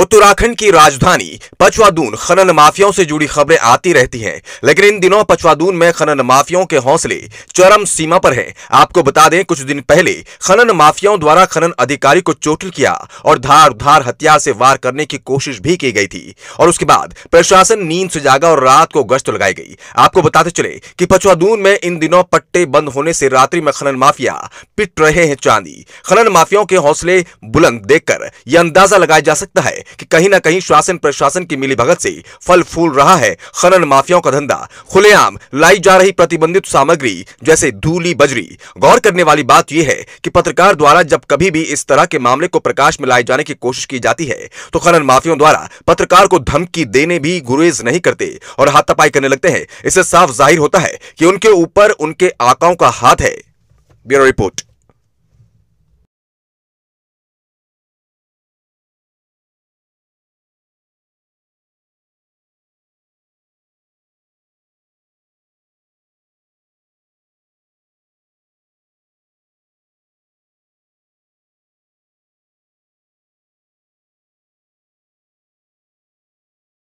उत्तराखंड की राजधानी पचवादून खनन माफियाओं से जुड़ी खबरें आती रहती हैं लेकिन इन दिनों पचवादून में खनन माफियाओं के हौसले चरम सीमा पर हैं आपको बता दें कुछ दिन पहले खनन माफियाओं द्वारा खनन अधिकारी को चोटिल किया और धार धार हथियार से वार करने की कोशिश भी की गई थी और उसके बाद प्रशासन नींद से जागा और रात को गश्त लगाई गई आपको बताते चले कि पचवादून में इन दिनों पट्टे बंद होने से रात्रि में खनन माफिया पिट रहे हैं चांदी खनन माफियाओं के हौसले बुलंद देखकर यह अंदाजा लगाया जा सकता है कि कहीं ना कहीं शासन प्रशासन की मिलीभगत से फल फूल रहा है खनन माफियाओं का धंधा खुलेआम लाई जा रही प्रतिबंधित सामग्री जैसे धूली बजरी गौर करने वाली बात यह है कि पत्रकार द्वारा जब कभी भी इस तरह के मामले को प्रकाश में लाए जाने की कोशिश की जाती है तो खनन माफियों द्वारा पत्रकार को धमकी देने भी गुरेज नहीं करते और हाथापाई करने लगते हैं इससे साफ जाहिर होता है कि उनके ऊपर उनके आकाओं का हाथ है ब्यूरो रिपोर्ट